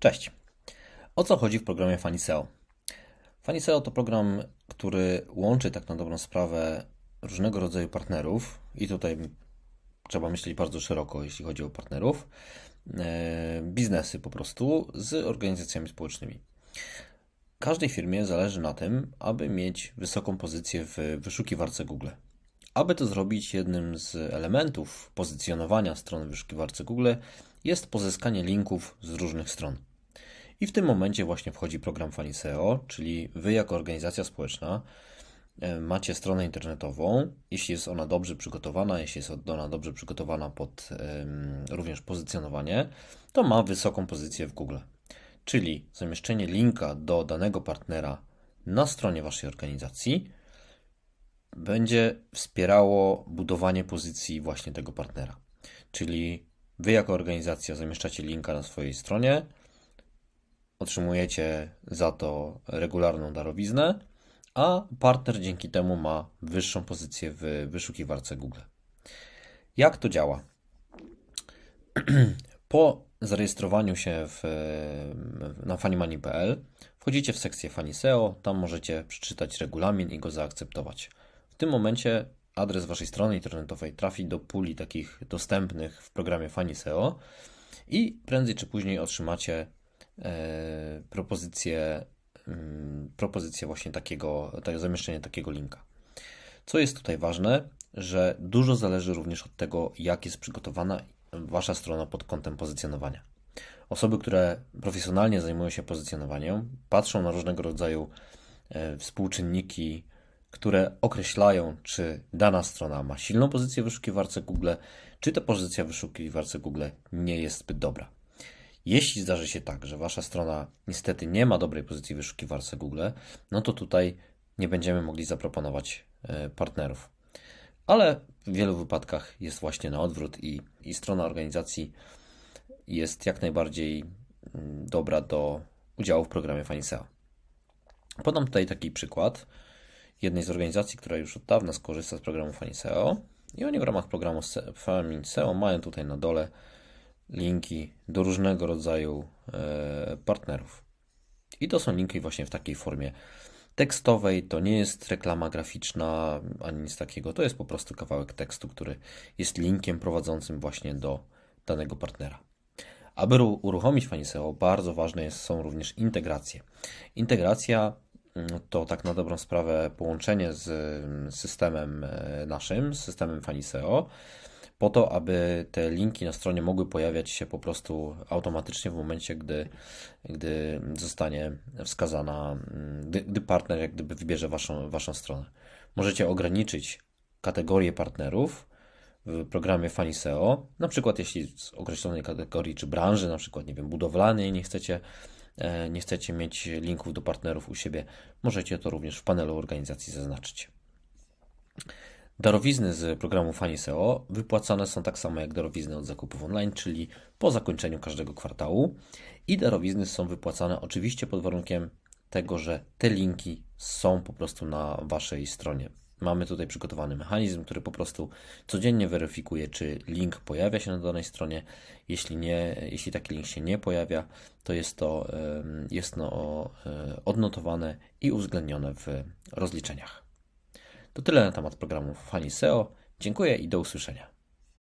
Cześć. O co chodzi w programie FaniSeo? FaniSeo to program, który łączy tak na dobrą sprawę różnego rodzaju partnerów i tutaj trzeba myśleć bardzo szeroko, jeśli chodzi o partnerów, e, biznesy po prostu z organizacjami społecznymi. Każdej firmie zależy na tym, aby mieć wysoką pozycję w wyszukiwarce Google. Aby to zrobić, jednym z elementów pozycjonowania strony w wyszukiwarce Google jest pozyskanie linków z różnych stron. I w tym momencie właśnie wchodzi program FaniSeo, czyli wy jako organizacja społeczna e, macie stronę internetową, jeśli jest ona dobrze przygotowana, jeśli jest ona dobrze przygotowana pod również pozycjonowanie, to ma wysoką pozycję w Google. Czyli zamieszczenie linka do danego partnera na stronie waszej organizacji będzie wspierało budowanie pozycji właśnie tego partnera. Czyli wy jako organizacja zamieszczacie linka na swojej stronie, otrzymujecie za to regularną darowiznę, a partner dzięki temu ma wyższą pozycję w wyszukiwarce Google. Jak to działa? Po zarejestrowaniu się w, na fanimani.pl wchodzicie w sekcję FaniSEO, tam możecie przeczytać regulamin i go zaakceptować. W tym momencie adres waszej strony internetowej trafi do puli takich dostępnych w programie FaniSEO i prędzej czy później otrzymacie propozycję, e, propozycję mm, właśnie takiego, tak, zamieszczenia takiego linka. Co jest tutaj ważne, że dużo zależy również od tego, jak jest przygotowana Wasza strona pod kątem pozycjonowania. Osoby, które profesjonalnie zajmują się pozycjonowaniem, patrzą na różnego rodzaju e, współczynniki, które określają, czy dana strona ma silną pozycję w wyszukiwarce Google, czy ta pozycja w wyszukiwarce Google nie jest zbyt dobra. Jeśli zdarzy się tak, że Wasza strona niestety nie ma dobrej pozycji wyszukiwarce Google, no to tutaj nie będziemy mogli zaproponować e, partnerów. Ale w wielu wypadkach jest właśnie na odwrót i, i strona organizacji jest jak najbardziej mm, dobra do udziału w programie Fanisea. Podam tutaj taki przykład jednej z organizacji, która już od dawna skorzysta z programu Faniseo i oni w ramach programu Faminseo mają tutaj na dole linki do różnego rodzaju e, partnerów. I to są linki właśnie w takiej formie tekstowej, to nie jest reklama graficzna ani nic takiego, to jest po prostu kawałek tekstu, który jest linkiem prowadzącym właśnie do danego partnera. Aby uruchomić Pani SEO, bardzo ważne są również integracje. Integracja mm, to tak na dobrą sprawę połączenie z mm, systemem e, naszym, z systemem Fani SEO po to, aby te linki na stronie mogły pojawiać się po prostu automatycznie w momencie, gdy, gdy zostanie wskazana, mm, gdy, gdy partner jak gdyby wybierze waszą, waszą stronę. Możecie ograniczyć kategorie partnerów w programie FaniSeo, na przykład jeśli z określonej kategorii czy branży, na przykład nie wiem, budowlanej nie chcecie e, nie chcecie mieć linków do partnerów u siebie, możecie to również w panelu organizacji zaznaczyć. Darowizny z programu FaniSeo wypłacane są tak samo jak darowizny od zakupów online, czyli po zakończeniu każdego kwartału. I darowizny są wypłacane oczywiście pod warunkiem tego, że te linki są po prostu na Waszej stronie. Mamy tutaj przygotowany mechanizm, który po prostu codziennie weryfikuje, czy link pojawia się na danej stronie. Jeśli nie, jeśli taki link się nie pojawia, to jest to jest no odnotowane i uwzględnione w rozliczeniach. To tyle na temat programu Fani SEO. Dziękuję i do usłyszenia.